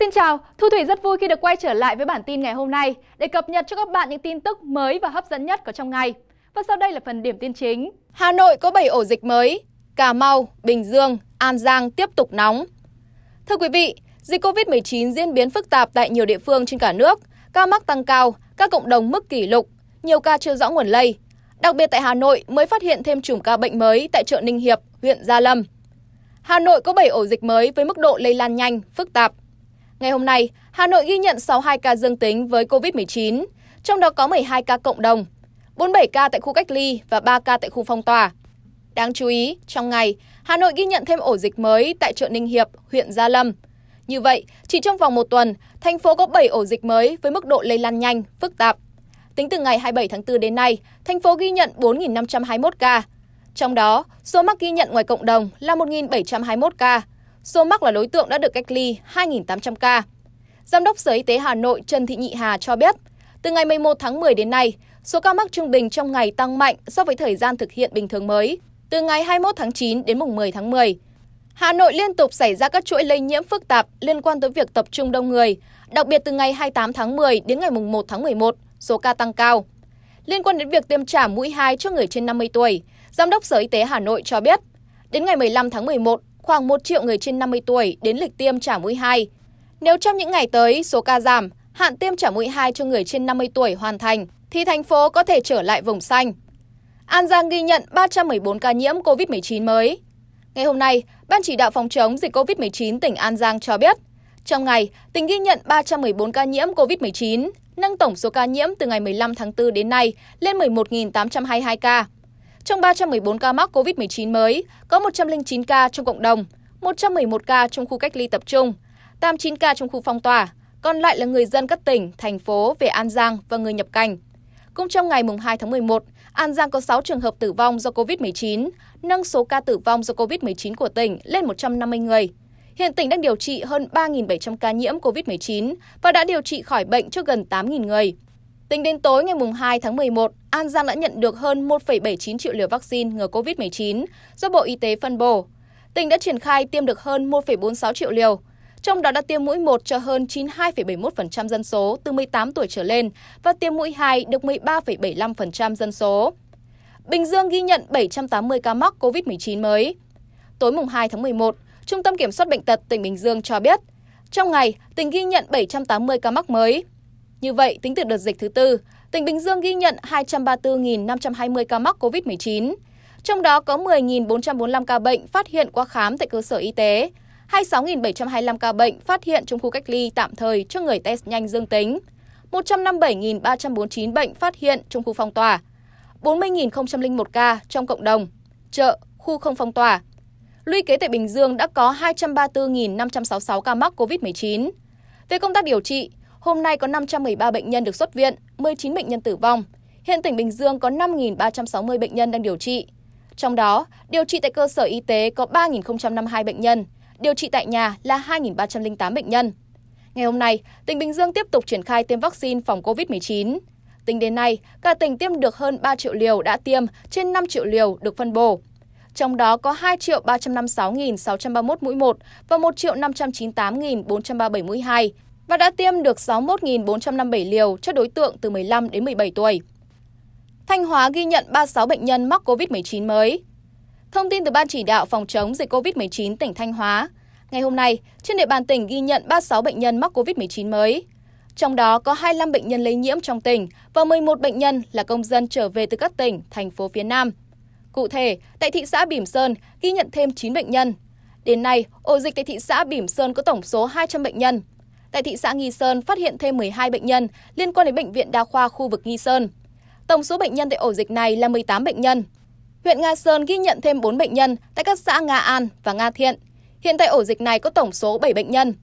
Xin chào, Thu Thủy rất vui khi được quay trở lại với bản tin ngày hôm nay để cập nhật cho các bạn những tin tức mới và hấp dẫn nhất có trong ngày. Và sau đây là phần điểm tin chính. Hà Nội có 7 ổ dịch mới, Cà Mau, Bình Dương, An Giang tiếp tục nóng. Thưa quý vị, dịch COVID-19 diễn biến phức tạp tại nhiều địa phương trên cả nước, ca mắc tăng cao, các cộng đồng mức kỷ lục, nhiều ca chưa rõ nguồn lây. Đặc biệt tại Hà Nội mới phát hiện thêm chùm ca bệnh mới tại chợ Ninh Hiệp, huyện Gia Lâm. Hà Nội có 7 ổ dịch mới với mức độ lây lan nhanh, phức tạp. Ngày hôm nay, Hà Nội ghi nhận 62 ca dương tính với COVID-19, trong đó có 12 ca cộng đồng, 47 ca tại khu cách ly và 3 ca tại khu phong tỏa. Đáng chú ý, trong ngày, Hà Nội ghi nhận thêm ổ dịch mới tại chợ Ninh Hiệp, huyện Gia Lâm. Như vậy, chỉ trong vòng một tuần, thành phố có 7 ổ dịch mới với mức độ lây lan nhanh, phức tạp. Tính từ ngày 27 tháng 4 đến nay, thành phố ghi nhận 4.521 ca. Trong đó, số mắc ghi nhận ngoài cộng đồng là 1.721 ca, Số mắc là đối tượng đã được cách ly 2.800 ca. Giám đốc Sở Y tế Hà Nội Trần Thị Nhị Hà cho biết, từ ngày 11 tháng 10 đến nay, số ca mắc trung bình trong ngày tăng mạnh so với thời gian thực hiện bình thường mới, từ ngày 21 tháng 9 đến mùng 10 tháng 10. Hà Nội liên tục xảy ra các chuỗi lây nhiễm phức tạp liên quan tới việc tập trung đông người, đặc biệt từ ngày 28 tháng 10 đến ngày mùng 1 tháng 11, số ca tăng cao. Liên quan đến việc tiêm trả mũi 2 cho người trên 50 tuổi, Giám đốc Sở Y tế Hà Nội cho biết, đến ngày 15 tháng 11, khoảng 1 triệu người trên 50 tuổi đến lịch tiêm trả mũi 2. Nếu trong những ngày tới số ca giảm, hạn tiêm trả mũi 2 cho người trên 50 tuổi hoàn thành, thì thành phố có thể trở lại vùng xanh. An Giang ghi nhận 314 ca nhiễm COVID-19 mới. Ngày hôm nay, Ban chỉ đạo phòng chống dịch COVID-19 tỉnh An Giang cho biết, trong ngày, tỉnh ghi nhận 314 ca nhiễm COVID-19, nâng tổng số ca nhiễm từ ngày 15 tháng 4 đến nay lên 11.822 ca. Trong 314 ca mắc COVID-19 mới, có 109 ca trong cộng đồng, 111 ca trong khu cách ly tập trung, 89 ca trong khu phong tỏa, còn lại là người dân các tỉnh, thành phố về An Giang và người nhập cảnh. Cũng trong ngày 2 tháng 11, An Giang có 6 trường hợp tử vong do COVID-19, nâng số ca tử vong do COVID-19 của tỉnh lên 150 người. Hiện tỉnh đang điều trị hơn 3.700 ca nhiễm COVID-19 và đã điều trị khỏi bệnh cho gần 8.000 người. Tính đến tối ngày 2 tháng 11, An Giang đã nhận được hơn 1,79 triệu liều vaccine ngừa COVID-19 do Bộ Y tế phân bổ. Tỉnh đã triển khai tiêm được hơn 1,46 triệu liều, trong đó đã tiêm mũi 1 cho hơn 92,71% dân số từ 18 tuổi trở lên và tiêm mũi 2 được 13,75% dân số. Bình Dương ghi nhận 780 ca mắc COVID-19 mới. Tối mùng 2 tháng 11, Trung tâm Kiểm soát Bệnh tật tỉnh Bình Dương cho biết, trong ngày, tỉnh ghi nhận 780 ca mắc mới, như vậy, tính từ đợt dịch thứ tư, tỉnh Bình Dương ghi nhận 234.520 ca mắc COVID-19. Trong đó có 10.445 ca bệnh phát hiện qua khám tại cơ sở y tế, 26.725 ca bệnh phát hiện trong khu cách ly tạm thời cho người test nhanh dương tính, 157.349 bệnh phát hiện trong khu phong tỏa, 40.001 ca trong cộng đồng, chợ, khu không phong tỏa. Lũy kế tại Bình Dương đã có 234.566 ca mắc COVID-19. Về công tác điều trị, Hôm nay có 513 bệnh nhân được xuất viện, 19 bệnh nhân tử vong. Hiện tỉnh Bình Dương có 5.360 bệnh nhân đang điều trị. Trong đó, điều trị tại cơ sở y tế có 3.052 bệnh nhân, điều trị tại nhà là 2.308 bệnh nhân. Ngày hôm nay, tỉnh Bình Dương tiếp tục triển khai tiêm vaccine phòng COVID-19. Tính đến nay, cả tỉnh tiêm được hơn 3 triệu liều đã tiêm, trên 5 triệu liều được phân bổ. Trong đó có 2 356.631 mũi 1 và 1 598.437 mũi 2, và đã tiêm được 61.457 liều cho đối tượng từ 15 đến 17 tuổi. Thanh Hóa ghi nhận 36 bệnh nhân mắc COVID-19 mới. Thông tin từ Ban chỉ đạo phòng chống dịch COVID-19 tỉnh Thanh Hóa, ngày hôm nay trên địa bàn tỉnh ghi nhận 36 bệnh nhân mắc COVID-19 mới. Trong đó có 25 bệnh nhân lây nhiễm trong tỉnh và 11 bệnh nhân là công dân trở về từ các tỉnh, thành phố phía Nam. Cụ thể, tại thị xã Bỉm Sơn ghi nhận thêm 9 bệnh nhân. Đến nay, ổ dịch tại thị xã Bỉm Sơn có tổng số 200 bệnh nhân, tại thị xã Nghi Sơn phát hiện thêm 12 bệnh nhân liên quan đến bệnh viện đa khoa khu vực Nghi Sơn. Tổng số bệnh nhân tại ổ dịch này là 18 bệnh nhân. Huyện Nga Sơn ghi nhận thêm 4 bệnh nhân tại các xã Nga An và Nga Thiện. Hiện tại ổ dịch này có tổng số 7 bệnh nhân.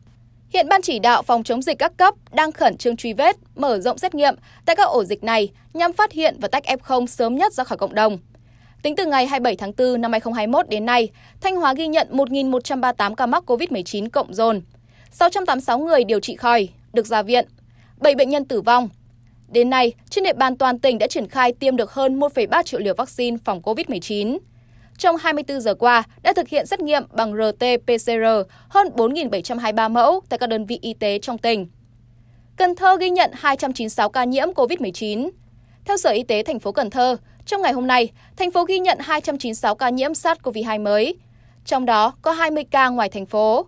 Hiện Ban chỉ đạo phòng chống dịch các cấp đang khẩn trương truy vết, mở rộng xét nghiệm tại các ổ dịch này nhằm phát hiện và tách F0 sớm nhất ra khỏi cộng đồng. Tính từ ngày 27 tháng 4 năm 2021 đến nay, Thanh Hóa ghi nhận 1.138 ca mắc COVID-19 cộng dồn, 686 người điều trị khỏi, được ra viện, 7 bệnh nhân tử vong. Đến nay, trên địa bàn toàn tỉnh đã triển khai tiêm được hơn 1,3 triệu liều vaccine phòng COVID-19. Trong 24 giờ qua, đã thực hiện xét nghiệm bằng RT-PCR hơn 4.723 mẫu tại các đơn vị y tế trong tỉnh. Cần Thơ ghi nhận 296 ca nhiễm COVID-19. Theo Sở Y tế thành phố Cần Thơ, trong ngày hôm nay, thành phố ghi nhận 296 ca nhiễm SARS-CoV-2 mới. Trong đó có 20 ca ngoài thành phố,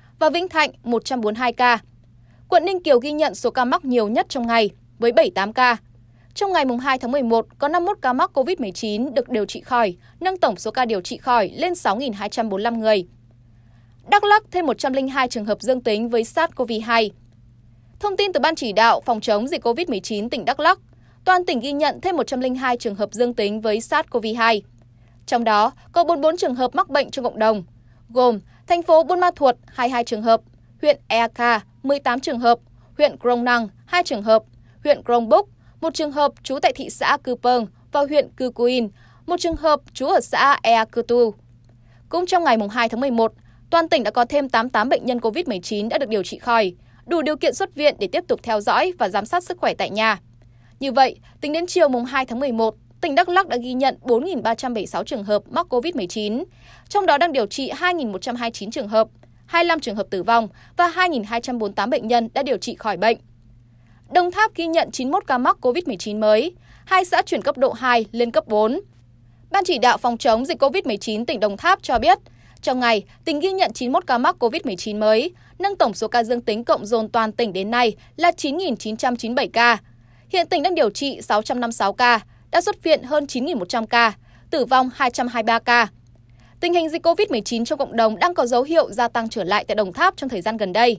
và Vĩnh Thạnh 142 ca. Quận Ninh Kiều ghi nhận số ca mắc nhiều nhất trong ngày với 78 ca. Trong ngày 2 tháng 11, có 51 ca mắc COVID-19 được điều trị khỏi, nâng tổng số ca điều trị khỏi lên 6.245 người. Đắk Lắc thêm 102 trường hợp dương tính với SARS-CoV-2. Thông tin từ Ban chỉ đạo phòng chống dịch COVID-19 tỉnh Đắk Lắc, toàn tỉnh ghi nhận thêm 102 trường hợp dương tính với SARS-CoV-2. Trong đó có 44 trường hợp mắc bệnh trong cộng đồng, gồm Thành phố Buôn Ma Thuột 22 trường hợp, huyện Eak 18 trường hợp, huyện Krông Năng 2 trường hợp, huyện Krông Búc 1 trường hợp trú tại thị xã Cư Pâng và huyện Cư Kuin, 1 trường hợp trú ở xã Ea Cư Tu. Cũng trong ngày 2 tháng 11, toàn tỉnh đã có thêm 88 bệnh nhân COVID-19 đã được điều trị khỏi, đủ điều kiện xuất viện để tiếp tục theo dõi và giám sát sức khỏe tại nhà. Như vậy, tính đến chiều mùng 2 tháng 11, tỉnh Đắk Lắc đã ghi nhận 4.376 trường hợp mắc COVID-19, trong đó đang điều trị 2.129 trường hợp, 25 trường hợp tử vong và 2.248 bệnh nhân đã điều trị khỏi bệnh. Đồng Tháp ghi nhận 91 ca mắc COVID-19 mới, hai xã chuyển cấp độ 2 lên cấp 4. Ban chỉ đạo phòng chống dịch COVID-19 tỉnh Đồng Tháp cho biết, trong ngày, tỉnh ghi nhận 91 ca mắc COVID-19 mới, nâng tổng số ca dương tính cộng dồn toàn tỉnh đến nay là 9.997 ca. Hiện tỉnh đang điều trị 656 ca, đã xuất viện hơn 9.100 ca, tử vong 223 ca. Tình hình dịch COVID-19 trong cộng đồng đang có dấu hiệu gia tăng trở lại tại Đồng Tháp trong thời gian gần đây.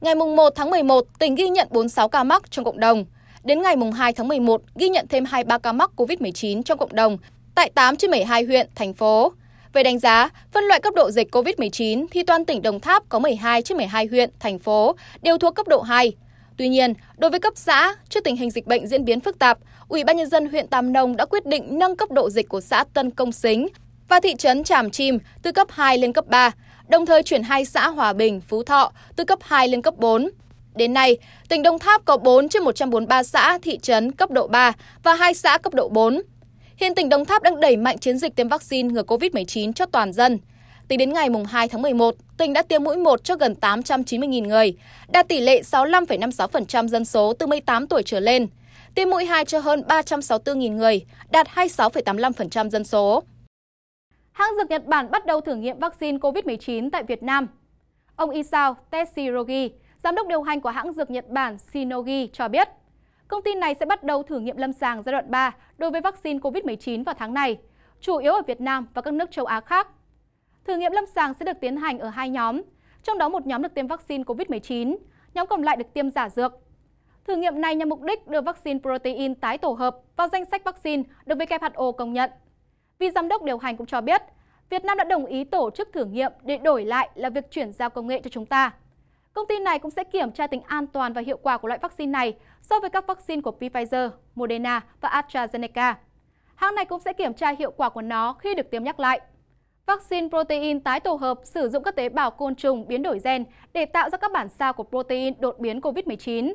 Ngày 1 tháng 11, tỉnh ghi nhận 46 ca mắc trong cộng đồng. Đến ngày 2 tháng 11, ghi nhận thêm 23 ca mắc COVID-19 trong cộng đồng tại 8 trên 12 huyện, thành phố. Về đánh giá, phân loại cấp độ dịch COVID-19 thì toàn tỉnh Đồng Tháp có 12 trên 12 huyện, thành phố đều thuộc cấp độ 2. Tuy nhiên, đối với cấp xã, trước tình hình dịch bệnh diễn biến phức tạp, Ủy ban nhân dân huyện Tam Nông đã quyết định nâng cấp độ dịch của xã Tân Công Xính và thị trấn Tràm Chim từ cấp 2 lên cấp 3, đồng thời chuyển hai xã Hòa Bình, Phú Thọ từ cấp 2 lên cấp 4. Đến nay, tỉnh Đồng Tháp có 4 trên 143 xã, thị trấn cấp độ 3 và 2 xã cấp độ 4. Hiện tỉnh Đồng Tháp đang đẩy mạnh chiến dịch tiêm vaccine ngừa COVID-19 cho toàn dân. Tính đến ngày 2 tháng 11, tỉnh đã tiêm mũi 1 cho gần 890.000 người, đạt tỷ lệ 65,56% dân số từ 18 tuổi trở lên – tiêm mũi 2 cho hơn 364.000 người, đạt 26,85% dân số. Hãng dược Nhật Bản bắt đầu thử nghiệm vaccine COVID-19 tại Việt Nam. Ông Isao Teshirogi, giám đốc điều hành của hãng dược Nhật Bản Shinogi cho biết, công ty này sẽ bắt đầu thử nghiệm lâm sàng giai đoạn 3 đối với vaccine COVID-19 vào tháng này, chủ yếu ở Việt Nam và các nước châu Á khác. Thử nghiệm lâm sàng sẽ được tiến hành ở hai nhóm, trong đó một nhóm được tiêm vaccine COVID-19, nhóm còn lại được tiêm giả dược. Thử nghiệm này nhằm mục đích đưa vaccine protein tái tổ hợp vào danh sách vaccine được WHO công nhận. Vì giám đốc điều hành cũng cho biết, Việt Nam đã đồng ý tổ chức thử nghiệm để đổi lại là việc chuyển giao công nghệ cho chúng ta. Công ty này cũng sẽ kiểm tra tính an toàn và hiệu quả của loại vaccine này so với các vaccine của Pfizer, Moderna và AstraZeneca. Hãng này cũng sẽ kiểm tra hiệu quả của nó khi được tiêm nhắc lại. Vaccine protein tái tổ hợp sử dụng các tế bào côn trùng biến đổi gen để tạo ra các bản sao của protein đột biến COVID-19.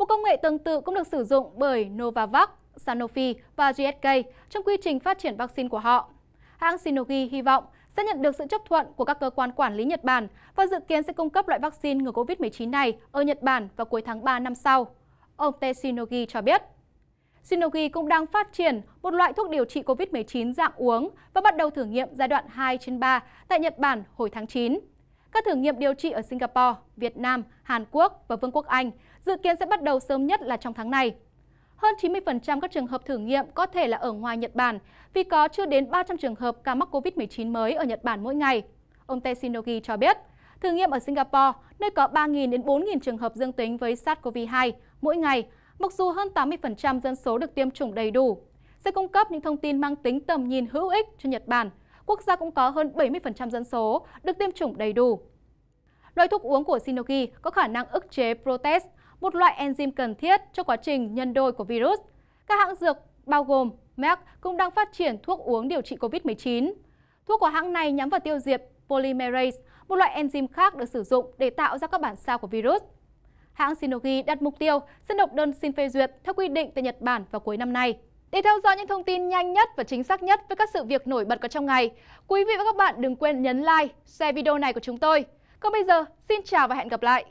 Một công nghệ tương tự cũng được sử dụng bởi Novavax, Sanofi và GSK trong quy trình phát triển vaccine của họ. Hãng Shionogi hy vọng sẽ nhận được sự chấp thuận của các cơ quan quản lý Nhật Bản và dự kiến sẽ cung cấp loại vaccine ngừa COVID-19 này ở Nhật Bản vào cuối tháng 3 năm sau. Ông Teshinogi cho biết. Shionogi cũng đang phát triển một loại thuốc điều trị COVID-19 dạng uống và bắt đầu thử nghiệm giai đoạn 2 trên 3 tại Nhật Bản hồi tháng 9. Các thử nghiệm điều trị ở Singapore, Việt Nam, Hàn Quốc và Vương quốc Anh dự kiến sẽ bắt đầu sớm nhất là trong tháng này. Hơn 90% các trường hợp thử nghiệm có thể là ở ngoài Nhật Bản, vì có chưa đến 300 trường hợp ca mắc COVID-19 mới ở Nhật Bản mỗi ngày. Ông Teshinogi cho biết, thử nghiệm ở Singapore, nơi có 3.000 đến 4.000 trường hợp dương tính với SARS-CoV-2 mỗi ngày, mặc dù hơn 80% dân số được tiêm chủng đầy đủ, sẽ cung cấp những thông tin mang tính tầm nhìn hữu ích cho Nhật Bản. Quốc gia cũng có hơn 70% dân số được tiêm chủng đầy đủ. Loại thuốc uống của Sinogi có khả năng ức chế protest, một loại enzyme cần thiết cho quá trình nhân đôi của virus. Các hãng dược bao gồm Merck cũng đang phát triển thuốc uống điều trị COVID-19. Thuốc của hãng này nhắm vào tiêu diệt polymerase, một loại enzyme khác được sử dụng để tạo ra các bản sao của virus. Hãng Shionogi đặt mục tiêu sẽ nộp đơn xin phê duyệt theo quy định tại Nhật Bản vào cuối năm nay. Để theo dõi những thông tin nhanh nhất và chính xác nhất về các sự việc nổi bật có trong ngày, quý vị và các bạn đừng quên nhấn like, share video này của chúng tôi. Còn bây giờ, xin chào và hẹn gặp lại!